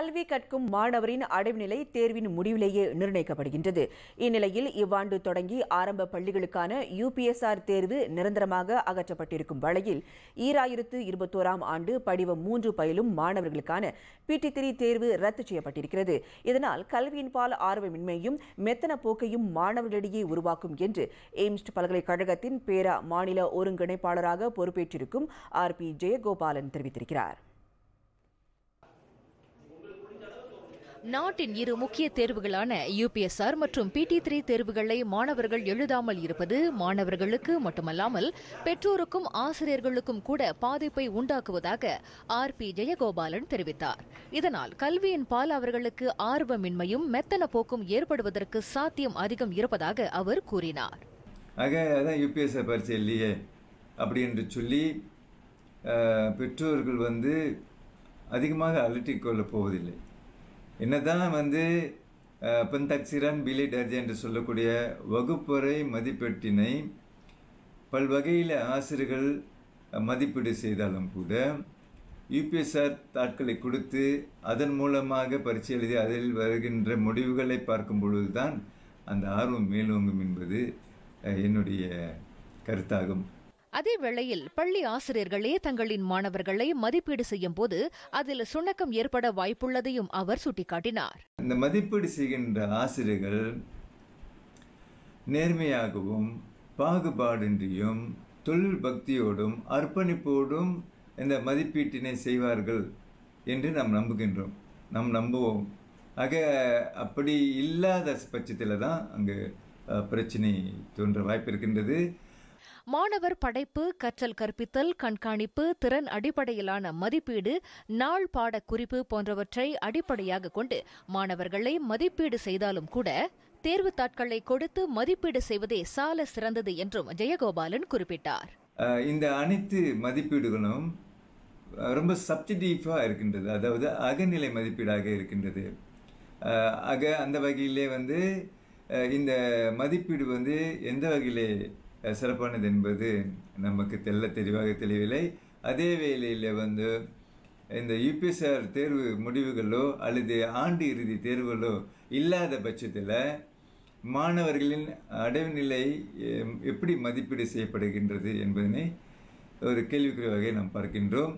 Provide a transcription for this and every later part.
கல்வி கற்கும் மாணவரின் அடைவுநிலை தேர்வின் முடிவிலேயே நிர்ணயிக்கப்படுகின்றது இந்நிலையில் இவ்வாண்டு தொடங்கி ஆரம்ப பள்ளிகளுக்கான யுபிஎஸ்ஆர் தேர்வு நிரந்தரமாக அகற்றப்பட்டிருக்கும் வேளையில் ஈராயிரத்து இருபத்தோராம் ஆண்டு படிவம் மூன்று பயிலும் மாணவர்களுக்கான பிடி திரி தேர்வு ரத்து செய்யப்பட்டிருக்கிறது இதனால் கல்வியின் பால் ஆர்வமின்மையும் மெத்தன போக்கையும் மாணவர்களிடையே உருவாக்கும் என்று எய்ம்ஸ்ட் பல்கலைக்கழகத்தின் பேரா மாநில ஒருங்கிணைப்பாளராக பொறுப்பேற்றிருக்கும் ஆர் பி ஜெயகோபாலன் தெரிவித்திருக்கிறார் நாட்டின் இரு முக்கிய தேர்வுகளான யூபிஎஸ்ஆர் மற்றும் பிடி த்ரீ தேர்வுகளை மாணவர்கள் எழுதாமல் இருப்பது மாணவர்களுக்கு மட்டுமல்லாமல் பெற்றோருக்கும் ஆசிரியர்களுக்கும் கூட பாதிப்பை உண்டாக்குவதாக ஆர் பி ஜெயகோபாலன் தெரிவித்தார் இதனால் கல்வியின் பால் அவர்களுக்கு ஆர்வமின்மையும் மெத்தன போக்கும் ஏற்படுவதற்கு சாத்தியம் அதிகம் இருப்பதாக அவர் கூறினார் பரீட்சை இல்லையே அப்படின்னு சொல்லி பெற்றோர்கள் வந்து அதிகமாக அலட்டிக்கொள்ளப் போவதில்லை என்னதான் வந்து பிலி டர்ஜி என்று சொல்லக்கூடிய வகுப்பறை மதிப்பீட்டினை பல்வகையில் ஆசிரியர்கள் மதிப்பீடு செய்தாலும் கூட யூபிஎஸ்ஆர் தாட்களை கொடுத்து அதன் மூலமாக பரீட்சை எழுதி அதில் வருகின்ற முடிவுகளை பார்க்கும் பொழுதுதான் அந்த ஆர்வம் மேலோங்கும் என்பது என்னுடைய கருத்தாகும் அதே வேளையில் பள்ளி ஆசிரியர்களே தங்களின் மாணவர்களை மதிப்பீடு செய்யும் போது அதில் சுணக்கம் ஏற்பட வாய்ப்புள்ளதையும் அவர் சுட்டிக்காட்டினார் இந்த மதிப்பீடு செய்கின்ற ஆசிரியர்கள் நேர்மையாகவும் பாகுபாடின்றியும் தொழில் பக்தியோடும் அர்ப்பணிப்போடும் இந்த மதிப்பீட்டினை செய்வார்கள் என்று நாம் நம்புகின்றோம் நாம் நம்புவோம் ஆக அப்படி இல்லாத பட்சத்தில் தான் அங்கு பிரச்சனை தோன்ற வாய்ப்பு இருக்கின்றது மாணவர் படைப்பு கற்றல் கற்பித்தல் கண்காணிப்பு திறன் அடிப்படையிலான மதிப்பீடு நாள் பாட குறிப்பு போன்றவற்றை அடிப்படையாக கொண்டு மாணவர்களை மதிப்பீடு செய்தாலும் கூட தேர்வு தாட்களை கொடுத்து மதிப்பீடு செய்வதே சால சிறந்தது என்றும் ஜெயகோபாலன் குறிப்பிட்டார் இந்த அனைத்து மதிப்பீடுகளும் ரொம்ப சப்ஜெக்டிவாக இருக்கின்றது அதாவது அகநிலை மதிப்பீடாக இருக்கின்றது ஆக அந்த வகையிலே வந்து இந்த மதிப்பீடு வந்து எந்த வகையிலே சிறப்பானது என்பது நமக்கு தெல்ல தெளிவாக தெளிவில்லை அதே வேளையில் வந்து இந்த யூபிஎஸ்ஆர் தேர்வு முடிவுகளோ அல்லது ஆண்டு இறுதி தேர்வுகளோ இல்லாத பட்சத்தில் மாணவர்களின் அடைவுநிலை எப்படி மதிப்பீடு செய்யப்படுகின்றது என்பதனை ஒரு வகையை நாம் பார்க்கின்றோம்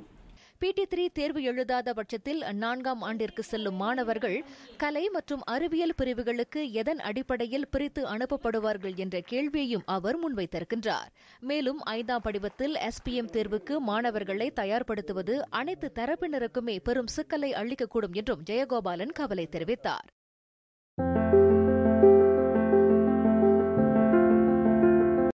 பிடி த்ரீ தேர்வு எழுதாத பட்சத்தில் நான்காம் ஆண்டிற்கு செல்லும் மாணவர்கள் கலை மற்றும் அறிவியல் பிரிவுகளுக்கு எதன் அடிப்படையில் பிரித்து அனுப்பப்படுவார்கள் என்ற கேள்வியையும் அவர் முன்வைத்திருக்கின்றார் மேலும் ஐந்தாம் படிவத்தில் எஸ்பிஎம் தேர்வுக்கு மாணவர்களை தயார்படுத்துவது அனைத்து தரப்பினருக்குமே பெரும் சிக்கலை அளிக்கக்கூடும் என்றும் ஜெயகோபாலன் கவலை தெரிவித்தார்